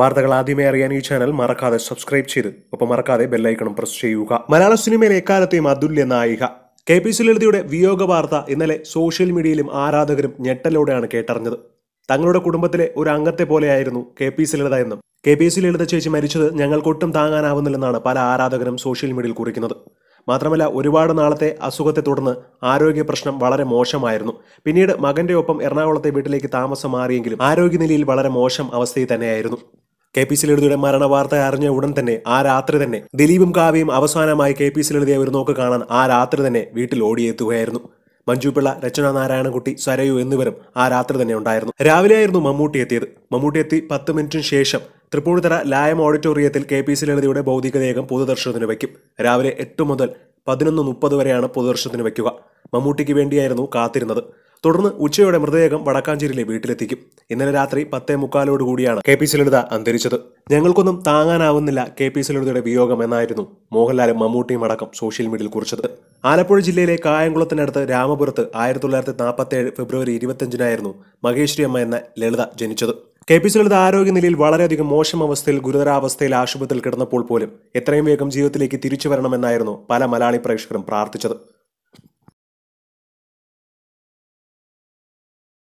വാർത്തകൾ ആദ്യമേ അറിയാൻ ഈ ചാനൽ മറക്കാതെ സബ്സ്ക്രൈബ് ചെയ്ത് ഒപ്പം മറക്കാതെ ബെല്ലൈക്കണം പ്രസ് ചെയ്യുക മലയാള സിനിമയിലെ എക്കാലത്തെയും അതുല്യ നായിക കെ പി ലളിതയുടെ വിയോഗ വാർത്ത ഇന്നലെ സോഷ്യൽ മീഡിയയിലും ആരാധകരും ഞെട്ടലോടെയാണ് കേട്ടറിഞ്ഞത് തങ്ങളുടെ കുടുംബത്തിലെ ഒരു അംഗത്തെ പോലെയായിരുന്നു കെ പി ലളിത എന്നും കെ പി ലളിത ചേച്ചി മരിച്ചത് ഞങ്ങൾക്കൊട്ടും താങ്ങാനാവുന്നില്ലെന്നാണ് പല ആരാധകരും സോഷ്യൽ മീഡിയയിൽ കുറിക്കുന്നത് മാത്രമല്ല ഒരുപാട് നാളത്തെ അസുഖത്തെ തുടർന്ന് ആരോഗ്യ പ്രശ്നം വളരെ മോശമായിരുന്നു പിന്നീട് മകന്റെ ഒപ്പം എറണാകുളത്തെ വീട്ടിലേക്ക് താമസം മാറിയെങ്കിലും ആരോഗ്യനിലയിൽ വളരെ മോശം അവസ്ഥയിൽ തന്നെയായിരുന്നു കെ പി സി ലളിതയുടെ മരണ വാർത്ത അറിഞ്ഞ ഉടൻ തന്നെ ആ രാത്രി തന്നെ ദിലീപും കാവ്യയും അവസാനമായി കെ പി സി ലളിതയെ ഒരു നോക്ക് കാണാൻ ആ രാത്രി തന്നെ വീട്ടിൽ ഓടിയെത്തുകയായിരുന്നു മഞ്ജുപിള്ള രചന നാരായണകുട്ടി സരയു എന്നിവരും ആ രാത്രി തന്നെ ഉണ്ടായിരുന്നു രാവിലെയായിരുന്നു മമ്മൂട്ടി എത്തിയത് മമ്മൂട്ടി എത്തി പത്ത് മിനിറ്റിന് ശേഷം തൃപ്പൂണിത്തറ ലായം ഓഡിറ്റോറിയത്തിൽ കെ പി സി ലളിതയുടെ ഭൗതികദേഹം പൊതുദർശനത്തിന് വയ്ക്കും രാവിലെ എട്ട് മുതൽ പതിനൊന്ന് മുപ്പത് വരെയാണ് പൊതുദർശനത്തിന് വയ്ക്കുക മമ്മൂട്ടിക്ക് വേണ്ടിയായിരുന്നു കാത്തിരുന്നത് തുടർന്ന് ഉച്ചയോടെ മൃതദേഹം വടക്കാഞ്ചേരിയിലെ വീട്ടിലെത്തിക്കും ഇന്നലെ രാത്രി പത്തേ മുക്കാലോടുകൂടിയാണ് കെ പി ലളിത അന്തരിച്ചത് ഞങ്ങൾക്കൊന്നും താങ്ങാനാവുന്നില്ല കെ പി ലളിതയുടെ വിയോഗം എന്നായിരുന്നു മോഹൻലാലും മമ്മൂട്ടിയും അടക്കം സോഷ്യൽ മീഡിയയിൽ കുറിച്ചത് ആലപ്പുഴ ജില്ലയിലെ കായംകുളത്തിനടുത്ത് രാമപുരത്ത് ആയിരത്തി തൊള്ളായിരത്തി നാൽപ്പത്തി ഏഴ് ഫെബ്രുവരി ഇരുപത്തിയഞ്ചിനായിരുന്നു മഹേശ്വരി അമ്മ എന്ന ലളിത ജനിച്ചത് കെ പി ലളിത ആരോഗ്യനിലയിൽ വളരെയധികം മോശം അവസ്ഥയിൽ ഗുരുതരാവസ്ഥയിൽ ആശുപത്രിയിൽ കിടന്നപ്പോൾ പോലും എത്രയും വേഗം ജീവിതത്തിലേക്ക് തിരിച്ചു വരണമെന്നായിരുന്നു പല മലയാളി പ്രേക്ഷകരും പ്രാർത്ഥിച്ചത്